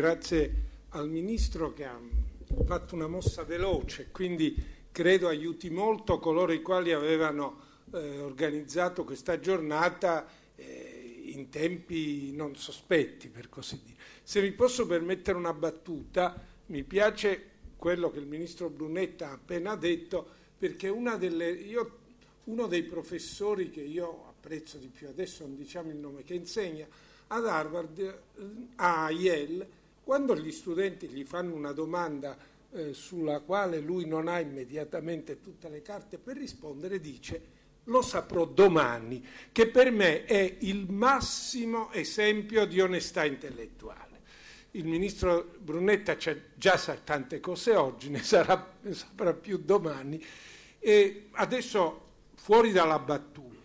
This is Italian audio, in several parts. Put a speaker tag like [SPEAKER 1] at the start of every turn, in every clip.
[SPEAKER 1] grazie al Ministro che ha fatto una mossa veloce, quindi credo aiuti molto coloro i quali avevano eh, organizzato questa giornata eh, in tempi non sospetti, per così dire. Se vi posso permettere una battuta, mi piace quello che il Ministro Brunetta ha appena detto, perché delle, io, uno dei professori che io apprezzo di più, adesso non diciamo il nome, che insegna ad Harvard, eh, a Yale, quando gli studenti gli fanno una domanda eh, sulla quale lui non ha immediatamente tutte le carte per rispondere, dice lo saprò domani, che per me è il massimo esempio di onestà intellettuale. Il ministro Brunetta già sa tante cose oggi, ne, sarà, ne saprà più domani. E adesso, fuori dalla battuta,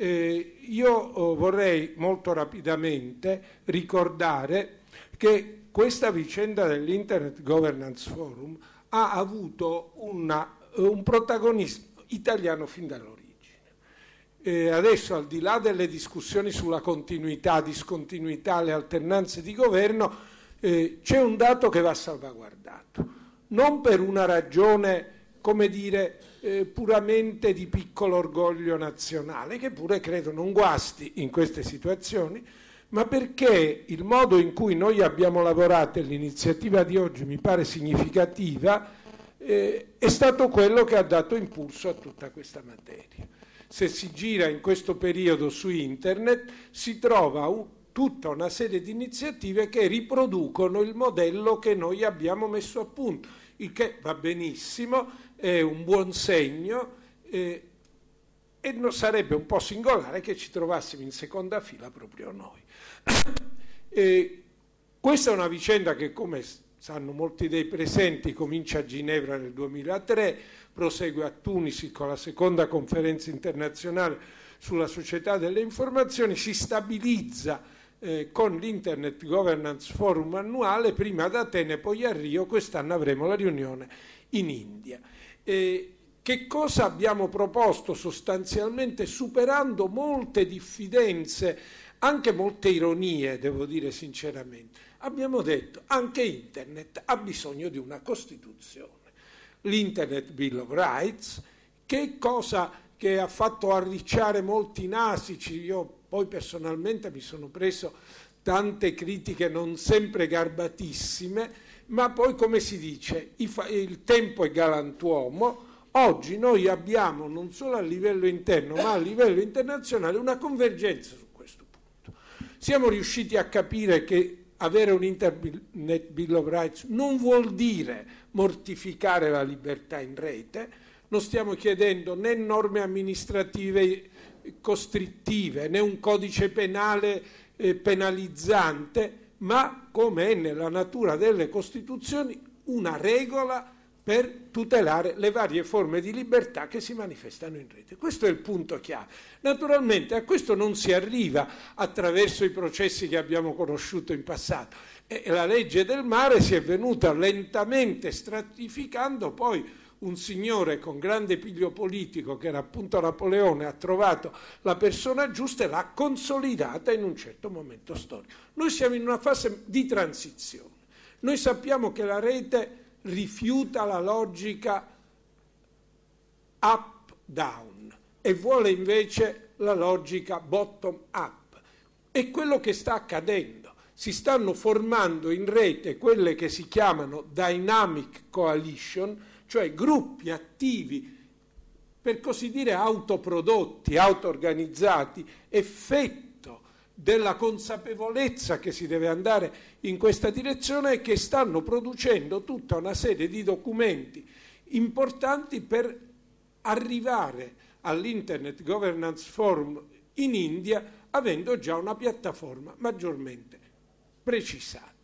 [SPEAKER 1] eh, io oh, vorrei molto rapidamente ricordare che questa vicenda dell'Internet Governance Forum ha avuto una, un protagonismo italiano fin dall'origine. Eh, adesso al di là delle discussioni sulla continuità, discontinuità, le alternanze di governo, eh, c'è un dato che va salvaguardato, non per una ragione come dire, eh, puramente di piccolo orgoglio nazionale, che pure credo non guasti in queste situazioni, ma perché il modo in cui noi abbiamo lavorato e l'iniziativa di oggi mi pare significativa eh, è stato quello che ha dato impulso a tutta questa materia. Se si gira in questo periodo su internet si trova un, tutta una serie di iniziative che riproducono il modello che noi abbiamo messo a punto, il che va benissimo, è un buon segno eh, e non sarebbe un po' singolare che ci trovassimo in seconda fila proprio noi. eh, questa è una vicenda che come sanno molti dei presenti comincia a Ginevra nel 2003, prosegue a Tunisi con la seconda conferenza internazionale sulla società delle informazioni, si stabilizza eh, con l'Internet Governance Forum annuale, prima ad Atene, poi a Rio, quest'anno avremo la riunione in India eh, che cosa abbiamo proposto sostanzialmente superando molte diffidenze, anche molte ironie, devo dire sinceramente. Abbiamo detto anche internet ha bisogno di una Costituzione. L'Internet Bill of Rights, che cosa che ha fatto arricciare molti nasici, io poi personalmente mi sono preso tante critiche non sempre garbatissime, ma poi come si dice, il tempo è galantuomo, oggi noi abbiamo non solo a livello interno ma a livello internazionale una convergenza su questo punto. Siamo riusciti a capire che avere un Internet Bill of Rights non vuol dire mortificare la libertà in rete, non stiamo chiedendo né norme amministrative costrittive né un codice penale eh, penalizzante, ma come è nella natura delle Costituzioni, una regola per tutelare le varie forme di libertà che si manifestano in rete. Questo è il punto chiave. Naturalmente a questo non si arriva attraverso i processi che abbiamo conosciuto in passato. E la legge del mare si è venuta lentamente stratificando poi un signore con grande piglio politico, che era appunto Napoleone, ha trovato la persona giusta e l'ha consolidata in un certo momento storico. Noi siamo in una fase di transizione. Noi sappiamo che la rete rifiuta la logica up-down e vuole invece la logica bottom-up. È quello che sta accadendo si stanno formando in rete quelle che si chiamano dynamic coalition, cioè gruppi attivi, per così dire autoprodotti, auto-organizzati, effetto della consapevolezza che si deve andare in questa direzione e che stanno producendo tutta una serie di documenti importanti per arrivare all'Internet Governance Forum in India avendo già una piattaforma maggiormente precisata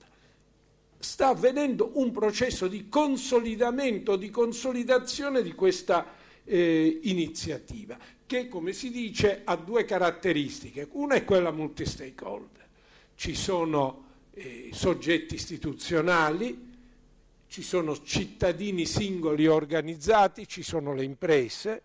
[SPEAKER 1] sta avvenendo un processo di consolidamento, di consolidazione di questa eh, iniziativa che, come si dice, ha due caratteristiche. Una è quella multi-stakeholder. Ci sono eh, soggetti istituzionali, ci sono cittadini singoli organizzati, ci sono le imprese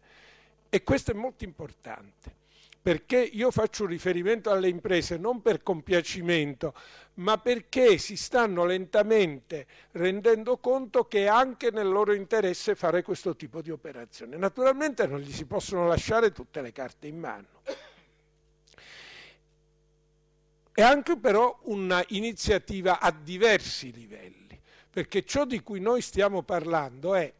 [SPEAKER 1] e questo è molto importante perché io faccio riferimento alle imprese non per compiacimento, ma perché si stanno lentamente rendendo conto che è anche nel loro interesse fare questo tipo di operazione. Naturalmente non gli si possono lasciare tutte le carte in mano. È anche però un'iniziativa a diversi livelli, perché ciò di cui noi stiamo parlando è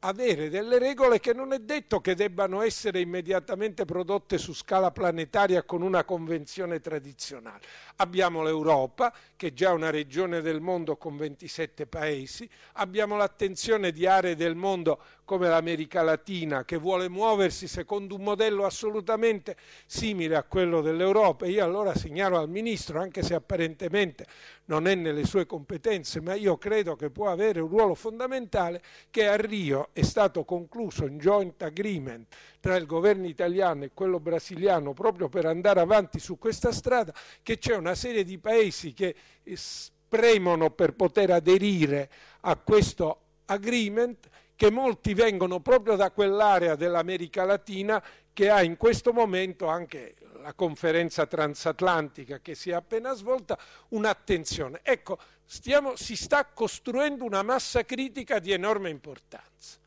[SPEAKER 1] avere delle regole che non è detto che debbano essere immediatamente prodotte su scala planetaria con una convenzione tradizionale. Abbiamo l'Europa, che è già una regione del mondo con 27 paesi, abbiamo l'attenzione di aree del mondo come l'America Latina che vuole muoversi secondo un modello assolutamente simile a quello dell'Europa. Io allora segnalo al Ministro, anche se apparentemente non è nelle sue competenze, ma io credo che può avere un ruolo fondamentale, che a Rio è stato concluso un joint agreement tra il governo italiano e quello brasiliano proprio per andare avanti su questa strada, che c'è una serie di paesi che eh, premono per poter aderire a questo agreement che molti vengono proprio da quell'area dell'America Latina che ha in questo momento anche la conferenza transatlantica che si è appena svolta, un'attenzione. Ecco, stiamo, si sta costruendo una massa critica di enorme importanza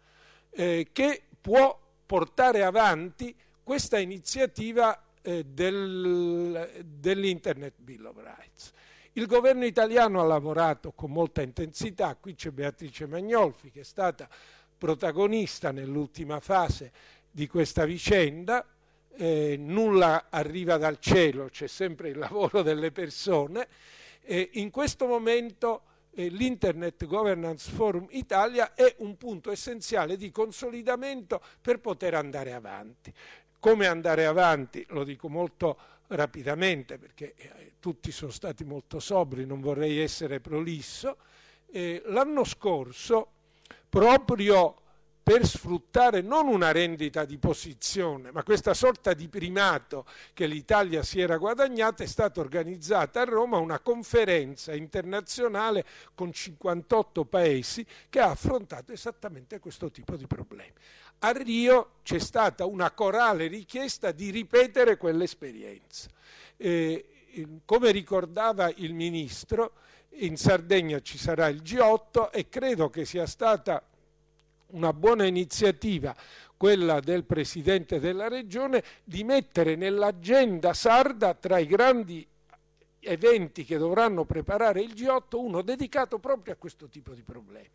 [SPEAKER 1] eh, che può portare avanti questa iniziativa eh, del, dell'Internet Bill of Rights. Il governo italiano ha lavorato con molta intensità, qui c'è Beatrice Magnolfi che è stata protagonista nell'ultima fase di questa vicenda, eh, nulla arriva dal cielo, c'è sempre il lavoro delle persone. Eh, in questo momento eh, l'Internet Governance Forum Italia è un punto essenziale di consolidamento per poter andare avanti. Come andare avanti? Lo dico molto rapidamente perché eh, tutti sono stati molto sobri, non vorrei essere prolisso. Eh, l'anno scorso proprio per sfruttare non una rendita di posizione, ma questa sorta di primato che l'Italia si era guadagnata, è stata organizzata a Roma una conferenza internazionale con 58 paesi che ha affrontato esattamente questo tipo di problemi. A Rio c'è stata una corale richiesta di ripetere quell'esperienza. Eh, come ricordava il Ministro, in Sardegna ci sarà il G8 e credo che sia stata una buona iniziativa quella del Presidente della Regione di mettere nell'agenda sarda tra i grandi eventi che dovranno preparare il G8 uno dedicato proprio a questo tipo di problema.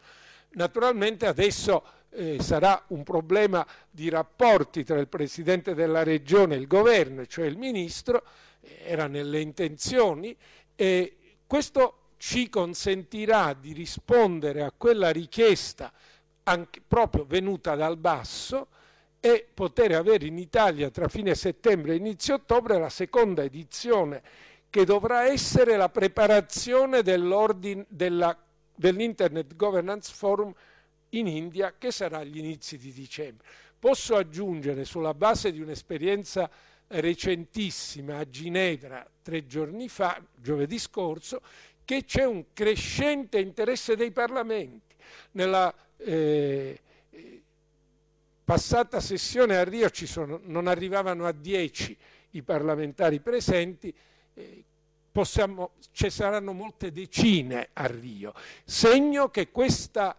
[SPEAKER 1] Naturalmente adesso eh, sarà un problema di rapporti tra il Presidente della Regione e il Governo, cioè il Ministro, eh, era nelle intenzioni e questo ci consentirà di rispondere a quella richiesta anche, proprio venuta dal basso e poter avere in Italia tra fine settembre e inizio ottobre la seconda edizione che dovrà essere la preparazione dell'Internet Governance Forum in India che sarà agli inizi di dicembre. Posso aggiungere sulla base di un'esperienza recentissima a Ginevra tre giorni fa, giovedì scorso, che c'è un crescente interesse dei parlamenti. Nella eh, passata sessione a Rio sono, non arrivavano a 10 i parlamentari presenti, eh, possiamo, ci saranno molte decine a Rio, segno che questa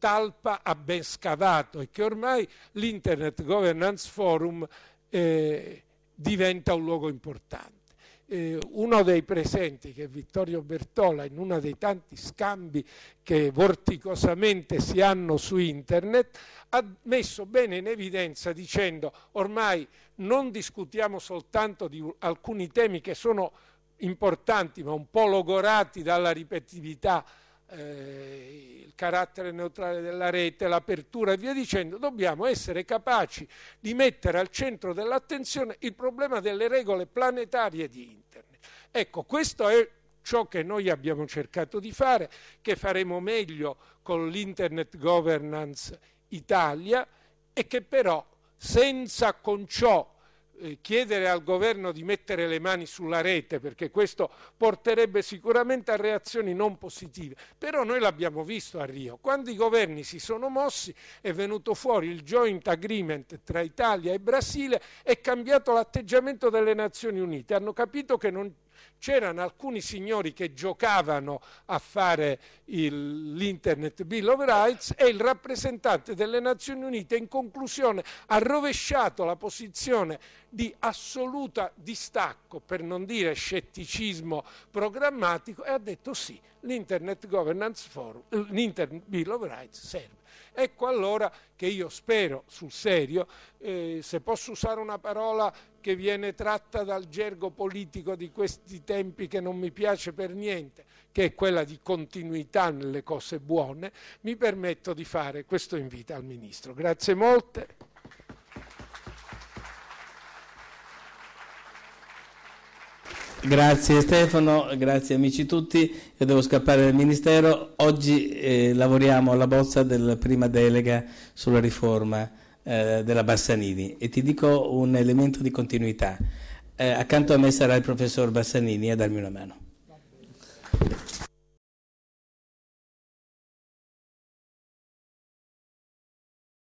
[SPEAKER 1] talpa ha ben scavato e che ormai l'Internet Governance Forum eh, diventa un luogo importante eh, uno dei presenti, che è Vittorio Bertola, in uno dei tanti scambi che vorticosamente si hanno su internet, ha messo bene in evidenza dicendo ormai non discutiamo soltanto di alcuni temi che sono importanti ma un po' logorati dalla ripetitività eh, il carattere neutrale della rete, l'apertura e via dicendo, dobbiamo essere capaci di mettere al centro dell'attenzione il problema delle regole planetarie di Internet. Ecco, questo è ciò che noi abbiamo cercato di fare, che faremo meglio con l'Internet Governance Italia e che però senza con ciò eh, chiedere al governo di mettere le mani sulla rete perché questo porterebbe sicuramente a reazioni non positive. Però noi l'abbiamo visto a Rio, quando i governi si sono mossi è venuto fuori il joint agreement tra Italia e Brasile, è cambiato l'atteggiamento delle Nazioni Unite, hanno capito che non c'erano alcuni signori che giocavano a fare l'Internet Bill of Rights e il rappresentante delle Nazioni Unite in conclusione ha rovesciato la posizione di assoluta distacco, per non dire scetticismo programmatico, e ha detto sì, l'Internet Governance Forum, l'Internet Bill of Rights serve. Ecco allora che io spero sul serio, eh, se posso usare una parola che viene tratta dal gergo politico di questi tempi che non mi piace per niente, che è quella di continuità nelle cose buone, mi permetto di fare questo invito al Ministro. Grazie molte. Grazie Stefano, grazie amici tutti. Io devo scappare dal Ministero. Oggi eh, lavoriamo alla bozza della prima delega sulla riforma eh, della Bassanini e ti dico un elemento di continuità. Eh, accanto a me sarà il professor Bassanini a darmi una mano. Grazie.